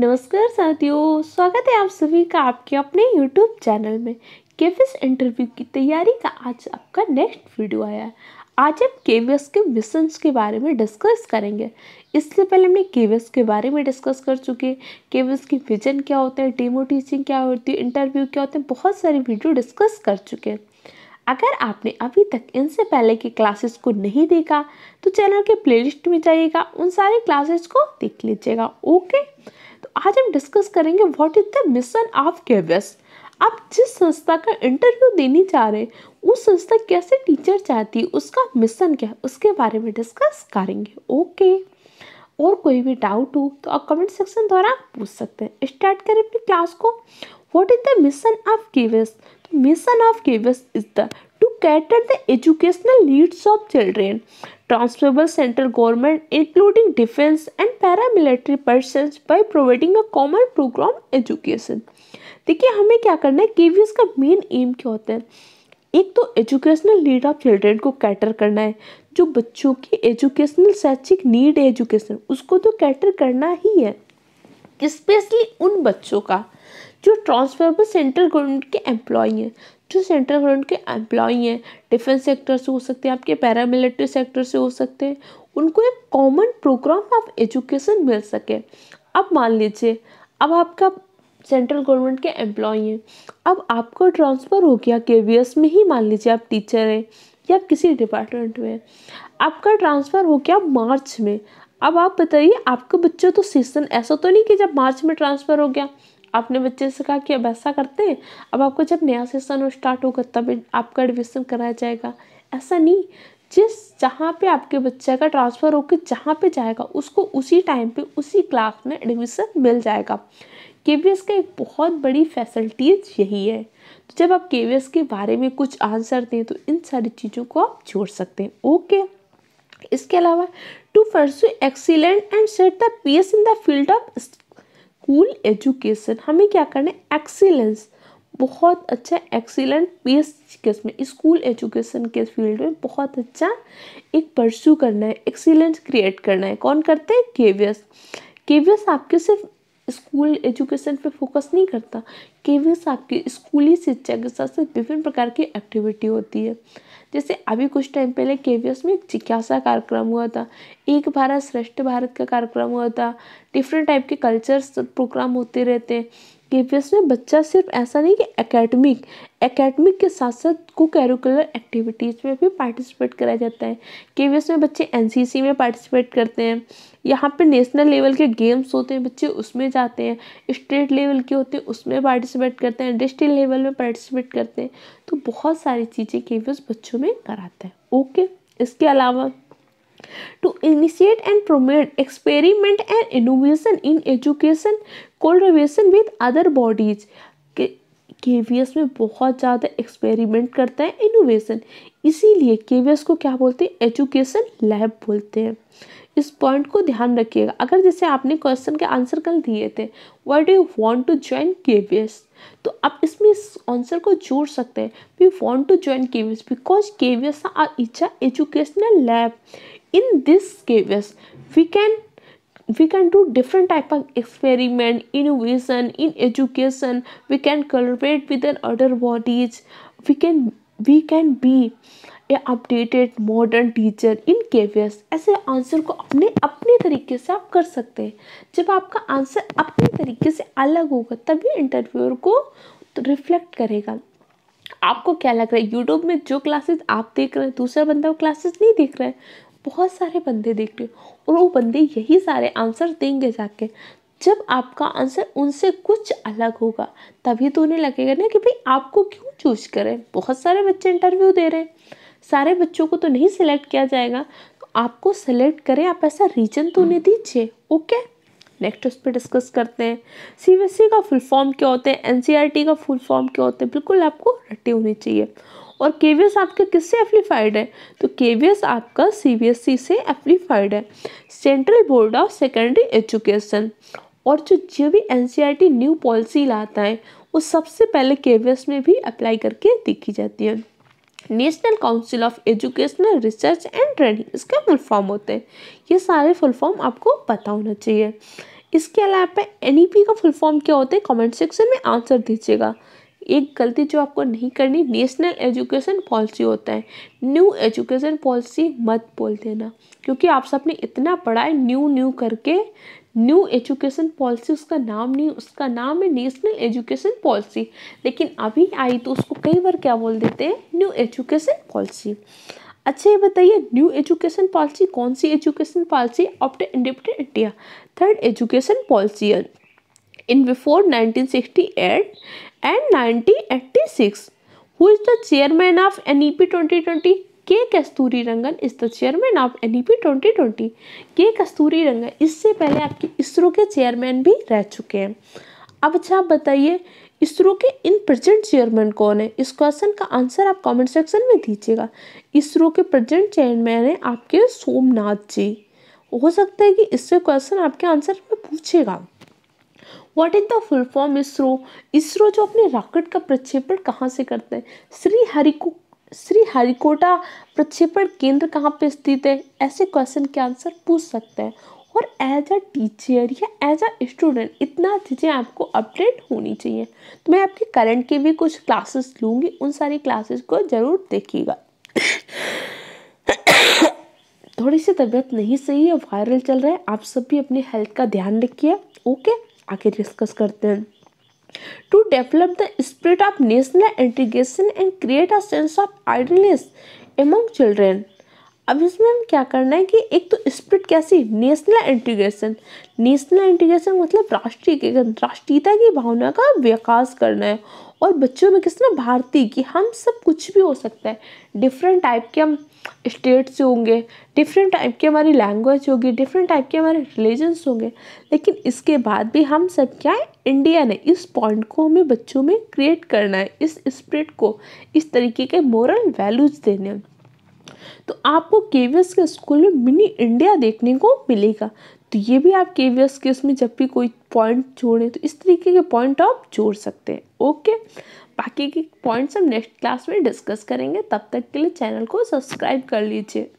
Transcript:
नमस्कार साथियों स्वागत है आप सभी का आपके अपने यूट्यूब चैनल में केवीएस इंटरव्यू की तैयारी का आज आपका नेक्स्ट वीडियो आया है आज हम केवीएस के मिशन के बारे में डिस्कस करेंगे इससे पहले हमने केवीएस के बारे में डिस्कस कर चुके हैं केवीएस की विजन क्या होता है डेमो टीचिंग क्या होती है इंटरव्यू क्या होते हैं बहुत सारी वीडियो डिस्कस कर चुके हैं अगर आपने अभी तक इनसे पहले की क्लासेस को नहीं देखा तो चैनल के प्लेलिस्ट में जाइएगा उन सारी क्लासेस को देख लीजिएगा ओके आज हम डिस्कस करेंगे what is the mission of KVS आप जिस संस्था का इंटरव्यू देने जा रहे हैं उस संस्था कैसे टीचर चाहती है उसका मिशन क्या है उसके बारे में डिस्कस करेंगे ओके और कोई भी डाउट हो तो आप कमेंट सेक्शन द्वारा पूछ सकते हैं स्टार्ट करें अपनी क्लास को what is the mission of KVS mission of KVS is the to cater the educational needs of children transferable central government including defense and paramilitary persons by providing a common program education देखिए हमें क्या करना है KVS का main M क्या होता है एक तो एजुकेशनल नीड ऑफ चिल्ड्रेन को कैटर करना है जो बच्चों की एजुकेशनल शैक्षिक नीड है एजुकेशन उसको तो कैटर करना ही है स्पेशली उन बच्चों का जो ट्रांसफेबल सेंट्रल गवर्नमेंट के एम्प्लॉई हैं जो सेंट्रल गवर्नमेंट के एम्प्लॉई हैं डिफेंस सेक्टर से हो सकते हैं आपके पैरामिलिट्री सेक्टर से हो सकते हैं उनको एक कॉमन प्रोग्राम ऑफ एजुकेशन मिल सके अब मान लीजिए अब आपका सेंट्रल गवर्नमेंट के एम्प्लॉई हैं अब आपको ट्रांसफ़र हो गया के में ही मान लीजिए आप टीचर हैं या आप किसी डिपार्टमेंट में आपका ट्रांसफ़र हो गया मार्च में अब आप बताइए आपके बच्चों तो सीजन ऐसा तो नहीं कि जब मार्च में ट्रांसफ़र हो गया आपने बच्चे से कहा कि अब ऐसा करते हैं अब आपको जब नया सेशन स्टार्ट होगा तब आपका एडमिशन कराया जाएगा ऐसा नहीं जिस जहाँ पे आपके बच्चे का ट्रांसफ़र होकर जहाँ पे जाएगा उसको उसी टाइम पे उसी क्लास में एडमिशन मिल जाएगा के का एक बहुत बड़ी फैसिलिटीज़ यही है तो जब आप के के बारे में कुछ आंसर दें तो इन सारी चीज़ों को आप जोड़ सकते हैं ओके इसके अलावा to pursue excellent and set the pace in the field of school education हमें क्या करना है एक्सीलेंस बहुत अच्छा एक्सीलेंट बेस केस में स्कूल एजुकेशन के फील्ड में बहुत अच्छा एक परस्यू करना है एक्सीलेंस क्रिएट करना है कौन करते हैं केवियस केवियस आपके सिर्फ स्कूल एजुकेशन पे फोकस नहीं करता केवी साहब की स्कूली शिक्षा के साथ साथ विभिन्न प्रकार की एक्टिविटी होती है जैसे अभी कुछ टाइम पहले के में एक जिज्ञासा कार्यक्रम हुआ था एक भारत श्रेष्ठ भारत का कार्यक्रम हुआ था डिफरेंट टाइप के कल्चर्स प्रोग्राम होते रहते हैं के में बच्चा सिर्फ ऐसा नहीं कि एकेडमिक एकेडमिक के साथ साथ को कैरिकुलर एक्टिविटीज़ में भी पार्टिसिपेट कराया जाता है के में बच्चे एन में पार्टिसिपेट करते हैं यहाँ पे नेशनल लेवल के गेम्स होते हैं बच्चे उसमें जाते हैं स्टेट लेवल के होते हैं उसमें पार्टिसिपेट करते हैं डिस्ट्रिक्ट लेवल में पार्टिसिपेट करते हैं तो बहुत सारी चीज़ें के बच्चों में कराते हैं ओके इसके अलावा to initiate and promote experiment and innovation in education collaboration with other bodies के में बहुत ज़्यादा एक्सपेरिमेंट करता है इनोवेशन इसीलिए के को क्या बोलते हैं एजुकेशन लैब बोलते हैं इस पॉइंट को ध्यान रखिएगा अगर जैसे आपने क्वेश्चन के आंसर कल दिए थे why do you want to join के तो आप इसमें इस आंसर को जोड़ सकते हैं वी वॉन्ट टू ज्वाइन के बिकॉज के आर इच्छा एजुकेशनल लैब इन दिस के we can we can do different type of experiment innovation in education we can collaborate with an other bodies we can we can be a updated modern teacher in KVS ऐसे answer को अपने अपने तरीके से आप कर सकते हैं जब आपका आंसर अपने तरीके से अलग होगा तभी इंटरव्यूअर को तो रिफ्लेक्ट करेगा आपको क्या लग रहा है यूट्यूब में जो क्लासेस आप देख रहे हैं दूसरा बंदा वो क्लासेस नहीं देख रहा है बहुत सारे बंदे देख रहे हो और वो बंदे यही सारे आंसर देंगे जाके जब आपका आंसर उनसे कुछ अलग होगा तभी तो उन्हें लगेगा ना कि भाई आपको क्यों चूज करें बहुत सारे बच्चे इंटरव्यू दे रहे हैं सारे बच्चों को तो नहीं सिलेक्ट किया जाएगा तो आपको सिलेक्ट करें आप ऐसा रीजन तो उन्हें दीजिए ओके नेक्स्ट उस पर डिस्कस करते हैं सी e का फुल फॉर्म क्या होते हैं टी e का फुल फॉर्म क्या होते हैं बिल्कुल आपको रट्टी होने चाहिए और के वी एस आपके किससे एप्लीफाइड है तो के वी एस आपका सी बी एस ई से एप्लीफाइड है central board of secondary education और जो जो भी N C R T new policy लाता है वो सबसे पहले के वी एस में भी अप्लाई करके देखी जाती है national council of educational research and training इसके फुल फॉर्म होते हैं ये सारे फुल फॉर्म आपको पता होना चाहिए इसके अलावा एन e का फुल फॉर्म क्या होता है कमेंट सेक्शन में आंसर दीजिएगा एक गलती जो आपको नहीं करनी नेशनल एजुकेशन पॉलिसी होता है न्यू एजुकेशन पॉलिसी मत बोल देना क्योंकि आप सबने इतना पढ़ा है न्यू न्यू करके न्यू एजुकेशन पॉलिसी उसका नाम नहीं उसका नाम है नेशनल एजुकेशन पॉलिसी लेकिन अभी आई तो उसको कई बार क्या बोल देते हैं न्यू एजुकेशन पॉलिसी अच्छा ये बताइए न्यू एजुकेशन पॉलिसी कौन सी education policy of independent India third education policy in before nineteen sixty eight and 1986 chairman of N E P twenty twenty K Kasturirangan is the chairman of N E P twenty twenty K कस्तूरी रंगन इससे पहले आपके इसरो के chairman भी रह चुके हैं अब अच्छा आप बताइए इसरो के इन प्रेजेंट चेयरमैन कौन है इस क्वेश्चन का आंसर आप कमेंट सेक्शन में दीजिएगा इसरो के प्रेजेंट चेयरमैन है आपके सोमनाथ जी हो सकता है कि इससे क्वेश्चन आपके आंसर में पूछेगा what is the full form ISRO ISRO जो अपने रॉकेट का प्रक्षेपण कहाँ से करते हैं श्री हरिको श्री हरिकोटा प्रक्षेपण केंद्र कहाँ पे स्थित है ऐसे क्वेश्चन के आंसर पूछ सकते हैं और एज अ टीचर या एज अ स्टूडेंट इतना चीज़ें आपको अपडेट होनी चाहिए तो मैं आपके करंट के भी कुछ क्लासेस लूँगी उन सारी क्लासेस को ज़रूर देखिएगा थोड़ी सी तबीयत नहीं सही है वायरल चल रहा है आप सब भी अपनी हेल्थ का ध्यान रखिए ओके आगे डिस्कस करते हैं to develop the spirit of national integration and create a sense of idleness among children अब इसमें हम क्या करना है कि एक तो स्प्रिट कैसी नेशनल इंटीग्रेशन नेशनल इंटीग्रेशन मतलब राष्ट्रीय राष्ट्रीयता की भावना का विकास करना है और बच्चों में किस तरह भारतीय कि हम सब कुछ भी हो सकता है डिफरेंट टाइप के हम स्टेट से होंगे डिफरेंट टाइप की हमारी लैंग्वेज होगी डिफरेंट टाइप के हमारे रिलीजन्स होंगे लेकिन इसके बाद भी हम सब क्या है इंडियन है इस पॉइंट को हमें बच्चों में क्रिएट करना है इस स्प्रिट को इस तरीके के मॉरल वैल्यूज देने हैं तो आपको के के स्कूल में मिनी इंडिया देखने को मिलेगा तो ये भी आप के के उसमें जब भी कोई पॉइंट जोड़ें तो इस तरीके के पॉइंट आप जोड़ सकते हैं ओके बाकी के पॉइंट्स हम नेक्स्ट क्लास में डिस्कस करेंगे तब तक के लिए चैनल को सब्सक्राइब कर लीजिए